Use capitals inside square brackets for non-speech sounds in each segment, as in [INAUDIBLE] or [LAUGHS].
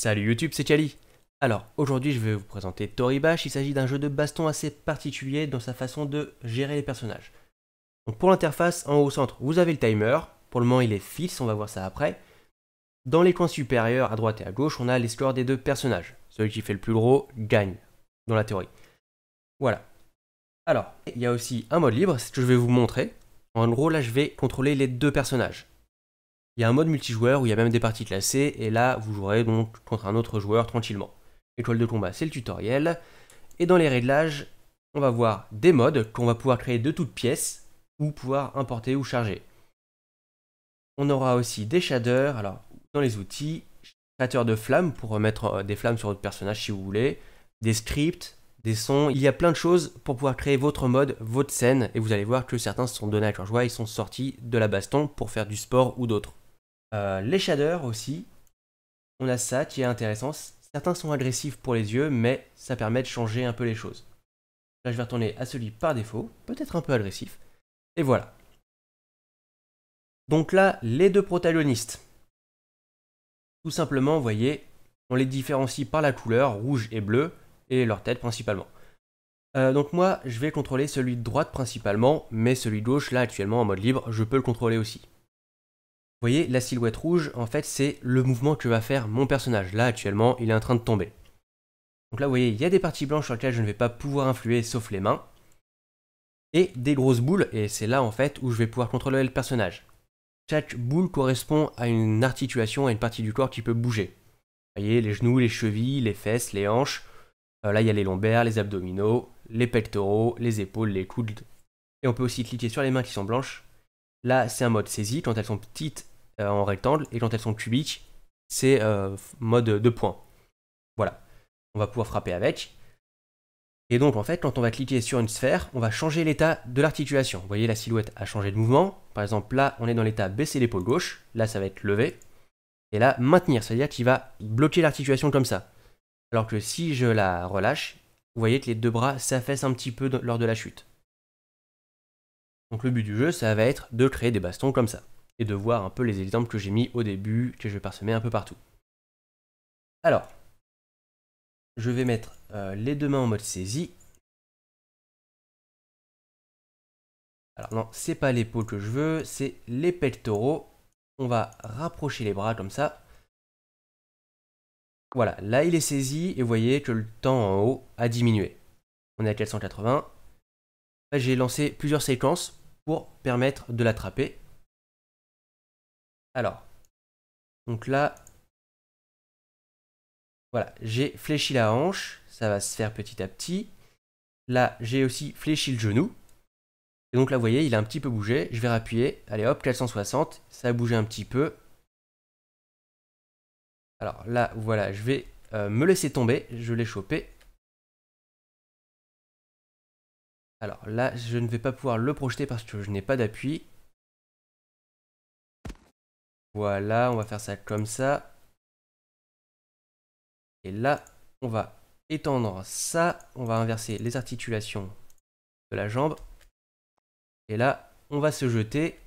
Salut YouTube, c'est Kali Alors, aujourd'hui je vais vous présenter Toribash, il s'agit d'un jeu de baston assez particulier dans sa façon de gérer les personnages. Donc pour l'interface, en haut au centre, vous avez le timer, pour le moment il est fixe, on va voir ça après. Dans les coins supérieurs, à droite et à gauche, on a les scores des deux personnages. Celui qui fait le plus gros gagne, dans la théorie. Voilà. Alors, il y a aussi un mode libre, c'est ce que je vais vous montrer. En gros là je vais contrôler les deux personnages. Il y a un mode multijoueur où il y a même des parties classées, et là, vous jouerez donc contre un autre joueur tranquillement. Étoile de combat, c'est le tutoriel. Et dans les réglages, on va voir des modes qu'on va pouvoir créer de toutes pièces, ou pouvoir importer ou charger. On aura aussi des shaders, alors dans les outils, créateur de flammes pour remettre euh, des flammes sur votre personnage si vous voulez, des scripts, des sons, il y a plein de choses pour pouvoir créer votre mode, votre scène, et vous allez voir que certains se sont donnés à leur joie, ils sont sortis de la baston pour faire du sport ou d'autres. Euh, les shaders aussi, on a ça qui est intéressant. Certains sont agressifs pour les yeux, mais ça permet de changer un peu les choses. Là, je vais retourner à celui par défaut, peut-être un peu agressif. Et voilà. Donc là, les deux protagonistes. Tout simplement, vous voyez, on les différencie par la couleur, rouge et bleu, et leur tête principalement. Euh, donc moi, je vais contrôler celui de droite principalement, mais celui de gauche, là actuellement en mode libre, je peux le contrôler aussi. Vous voyez, la silhouette rouge, en fait, c'est le mouvement que va faire mon personnage. Là, actuellement, il est en train de tomber. Donc là, vous voyez, il y a des parties blanches sur lesquelles je ne vais pas pouvoir influer, sauf les mains. Et des grosses boules, et c'est là, en fait, où je vais pouvoir contrôler le personnage. Chaque boule correspond à une articulation, à une partie du corps qui peut bouger. Vous voyez, les genoux, les chevilles, les fesses, les hanches. Euh, là, il y a les lombaires, les abdominaux, les pectoraux, les épaules, les coudes. Et on peut aussi cliquer sur les mains qui sont blanches. Là, c'est un mode saisie. Quand elles sont petites, euh, en rectangle, et quand elles sont cubiques, c'est euh, mode de points. Voilà. On va pouvoir frapper avec. Et donc en fait, quand on va cliquer sur une sphère, on va changer l'état de l'articulation. Vous voyez, la silhouette a changé de mouvement. Par exemple, là, on est dans l'état baisser l'épaule gauche. Là, ça va être levé. Et là, maintenir, c'est-à-dire qu'il va bloquer l'articulation comme ça. Alors que si je la relâche, vous voyez que les deux bras s'affaissent un petit peu lors de la chute. Donc le but du jeu, ça va être de créer des bastons comme ça et de voir un peu les exemples que j'ai mis au début, que je vais parsemer un peu partout. Alors, je vais mettre euh, les deux mains en mode saisie. Alors non, c'est pas l'épaule que je veux, c'est les pectoraux. On va rapprocher les bras comme ça. Voilà, là il est saisi et vous voyez que le temps en haut a diminué. On est à 480. J'ai lancé plusieurs séquences pour permettre de l'attraper. Alors, donc là, voilà, j'ai fléchi la hanche, ça va se faire petit à petit. Là, j'ai aussi fléchi le genou. Et donc là, vous voyez, il a un petit peu bougé. Je vais rappuyer. Allez hop, 460. Ça a bougé un petit peu. Alors là, voilà, je vais euh, me laisser tomber. Je l'ai chopé. Alors là, je ne vais pas pouvoir le projeter parce que je n'ai pas d'appui. Voilà, on va faire ça comme ça. Et là, on va étendre ça. On va inverser les articulations de la jambe. Et là, on va se jeter.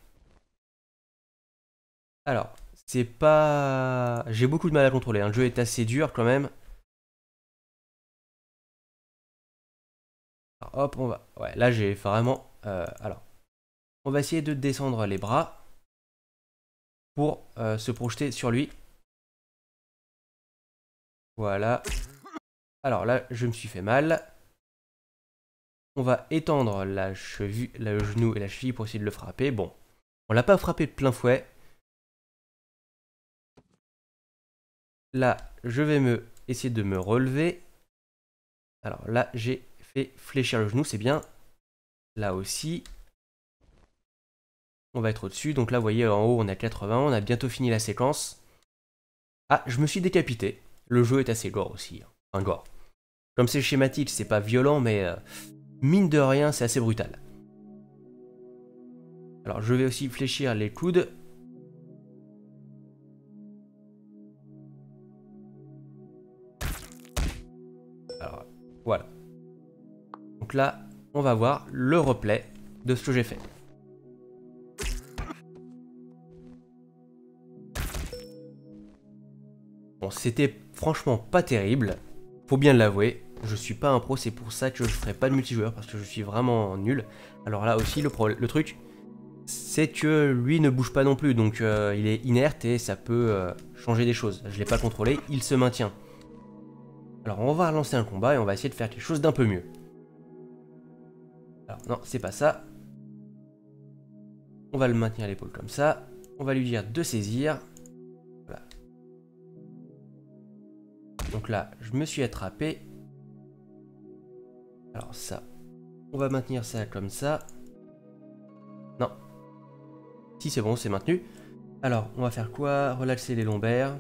Alors, c'est pas... J'ai beaucoup de mal à contrôler. un hein. Le jeu est assez dur quand même. hop, on va... Ouais, là j'ai vraiment... Euh, alors, on va essayer de descendre les bras pour euh, se projeter sur lui. Voilà. Alors là, je me suis fait mal. On va étendre la cheville, le genou et la cheville pour essayer de le frapper. Bon, on l'a pas frappé de plein fouet. Là, je vais me essayer de me relever. Alors là, j'ai fait fléchir le genou, c'est bien. Là aussi, on va être au-dessus. Donc là, vous voyez, en haut, on a 80. On a bientôt fini la séquence. Ah, je me suis décapité. Le jeu est assez gore aussi. Hein. Enfin, gore. Comme c'est schématique, c'est pas violent, mais euh, mine de rien, c'est assez brutal. Alors, je vais aussi fléchir les coudes. Alors, voilà. Donc là, on va voir le replay de ce que j'ai fait. c'était franchement pas terrible. Faut bien l'avouer, je suis pas un pro, c'est pour ça que je ferai pas de multijoueur, parce que je suis vraiment nul. Alors là aussi, le, truc, c'est que lui ne bouge pas non plus, donc euh, il est inerte et ça peut euh, changer des choses. Je l'ai pas contrôlé, il se maintient. Alors on va relancer un combat et on va essayer de faire quelque chose d'un peu mieux. Alors non, c'est pas ça. On va le maintenir à l'épaule comme ça. On va lui dire de saisir. Donc là, je me suis attrapé. Alors ça, on va maintenir ça comme ça. Non. Si c'est bon, c'est maintenu. Alors, on va faire quoi Relaxer les lombaires.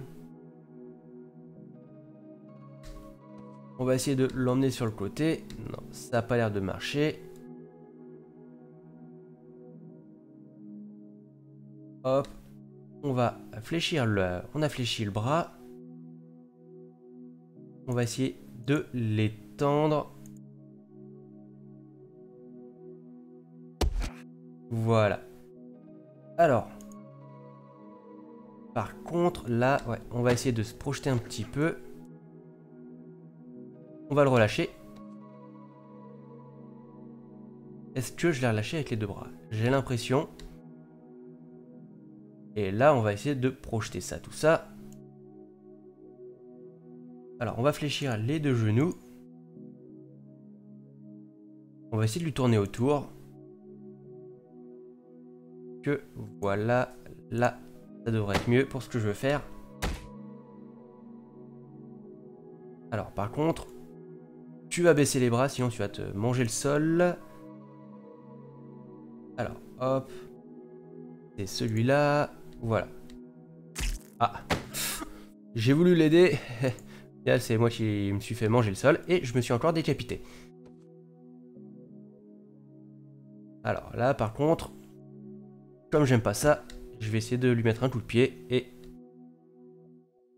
On va essayer de l'emmener sur le côté. Non, ça n'a pas l'air de marcher. Hop. On va fléchir le... On a fléchi le bras. On va essayer de l'étendre. Voilà. Alors. Par contre, là, ouais, on va essayer de se projeter un petit peu. On va le relâcher. Est-ce que je l'ai relâché avec les deux bras J'ai l'impression. Et là, on va essayer de projeter ça, tout ça. Alors, on va fléchir les deux genoux. On va essayer de lui tourner autour. Que voilà, là, ça devrait être mieux pour ce que je veux faire. Alors, par contre, tu vas baisser les bras, sinon tu vas te manger le sol. Alors, hop. C'est celui-là. Voilà. Ah. J'ai voulu l'aider. [LAUGHS] c'est moi qui me suis fait manger le sol et je me suis encore décapité. Alors là, par contre, comme j'aime pas ça, je vais essayer de lui mettre un coup de pied et...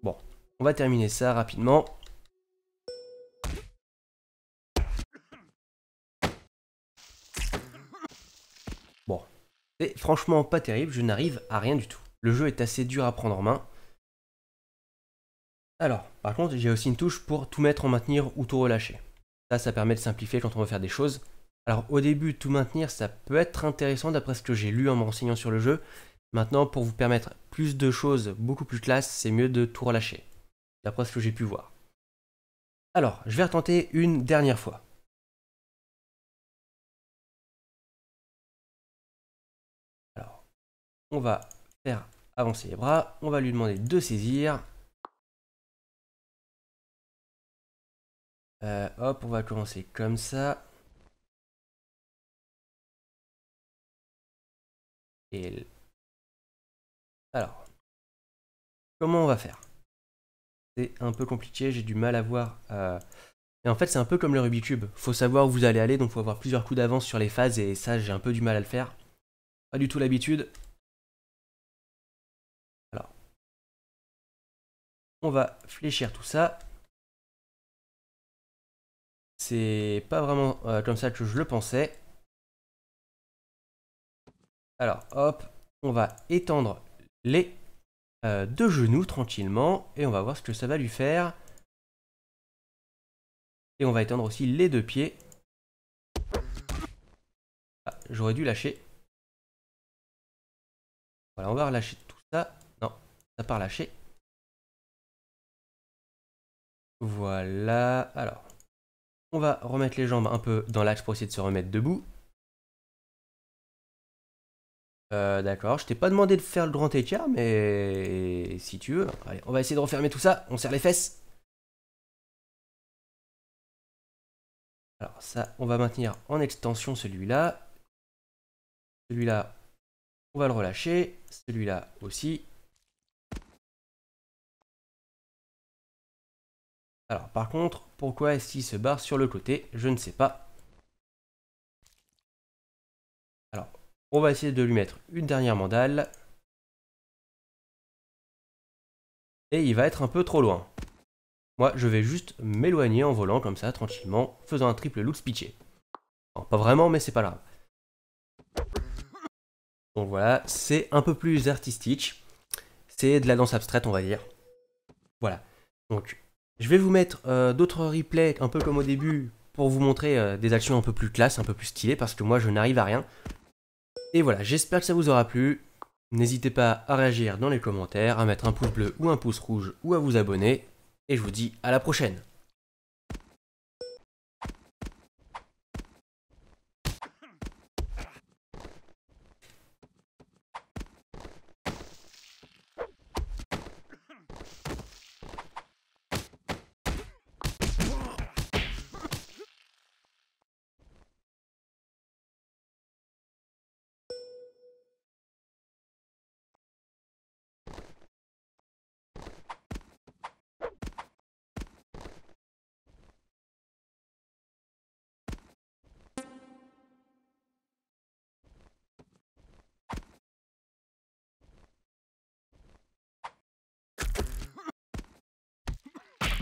Bon, on va terminer ça rapidement. Bon, c'est franchement pas terrible, je n'arrive à rien du tout. Le jeu est assez dur à prendre en main, alors, par contre, j'ai aussi une touche pour tout mettre en maintenir ou tout relâcher. Ça, ça permet de simplifier quand on veut faire des choses. Alors au début, tout maintenir, ça peut être intéressant d'après ce que j'ai lu en me renseignant sur le jeu. Maintenant, pour vous permettre plus de choses beaucoup plus classe, c'est mieux de tout relâcher, d'après ce que j'ai pu voir. Alors, je vais retenter une dernière fois. Alors, on va faire avancer les bras, on va lui demander de saisir, Euh, hop, on va commencer comme ça. Et... Alors, comment on va faire C'est un peu compliqué, j'ai du mal à voir... Euh, et en fait, c'est un peu comme le Rubik's Cube. Faut savoir où vous allez aller, donc faut avoir plusieurs coups d'avance sur les phases, et ça, j'ai un peu du mal à le faire. Pas du tout l'habitude. Alors, on va fléchir tout ça. C'est pas vraiment euh, comme ça que je le pensais. Alors, hop, on va étendre les euh, deux genoux tranquillement et on va voir ce que ça va lui faire. Et on va étendre aussi les deux pieds. Ah, J'aurais dû lâcher. Voilà, on va relâcher tout ça. Non, ça part lâcher. Voilà, alors. On va remettre les jambes un peu dans l'axe pour essayer de se remettre debout. Euh, d'accord, je t'ai pas demandé de faire le grand écart, mais si tu veux. on va essayer de refermer tout ça. On serre les fesses. Alors ça, on va maintenir en extension celui-là. Celui-là, on va le relâcher. Celui-là aussi. Alors par contre, pourquoi est-ce qu'il se barre sur le côté Je ne sais pas. Alors, on va essayer de lui mettre une dernière mandale. Et il va être un peu trop loin. Moi, je vais juste m'éloigner en volant comme ça, tranquillement, faisant un triple loot pitché. pas vraiment, mais c'est pas grave. Donc voilà, c'est un peu plus artistique. C'est de la danse abstraite, on va dire. Voilà. Donc, je vais vous mettre euh, d'autres replays, un peu comme au début, pour vous montrer euh, des actions un peu plus classe, un peu plus stylées, parce que moi je n'arrive à rien. Et voilà, j'espère que ça vous aura plu. N'hésitez pas à réagir dans les commentaires, à mettre un pouce bleu ou un pouce rouge, ou à vous abonner. Et je vous dis à la prochaine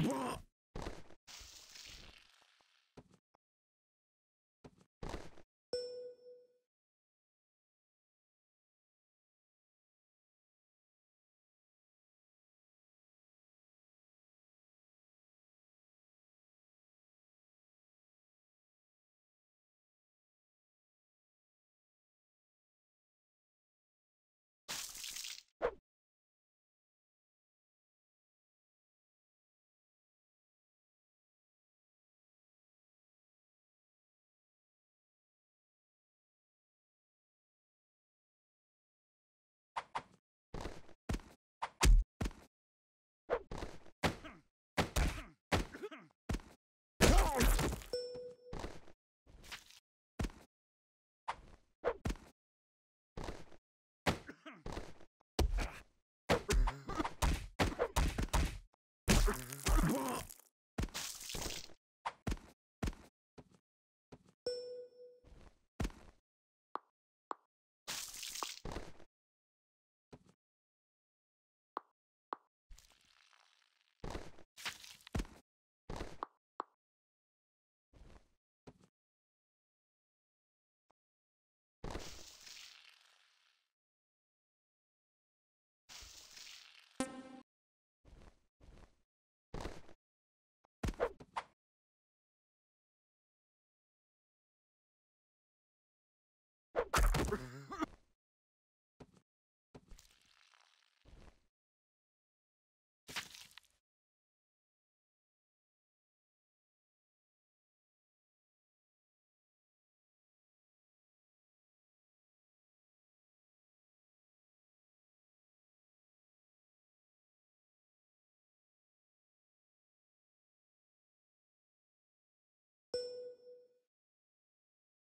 Bruh.